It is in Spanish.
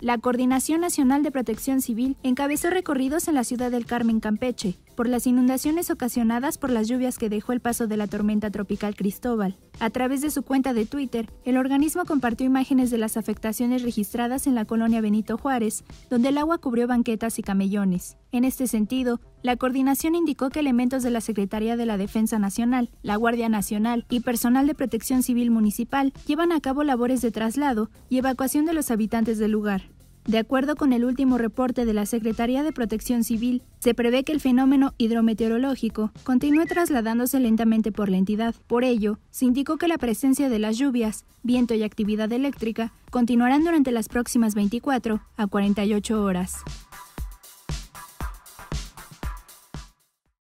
La Coordinación Nacional de Protección Civil encabezó recorridos en la ciudad del Carmen Campeche, por las inundaciones ocasionadas por las lluvias que dejó el paso de la tormenta tropical Cristóbal. A través de su cuenta de Twitter, el organismo compartió imágenes de las afectaciones registradas en la colonia Benito Juárez, donde el agua cubrió banquetas y camellones. En este sentido, la coordinación indicó que elementos de la Secretaría de la Defensa Nacional, la Guardia Nacional y personal de protección civil municipal llevan a cabo labores de traslado y evacuación de los habitantes del lugar. De acuerdo con el último reporte de la Secretaría de Protección Civil, se prevé que el fenómeno hidrometeorológico continúe trasladándose lentamente por la entidad. Por ello, se indicó que la presencia de las lluvias, viento y actividad eléctrica continuarán durante las próximas 24 a 48 horas.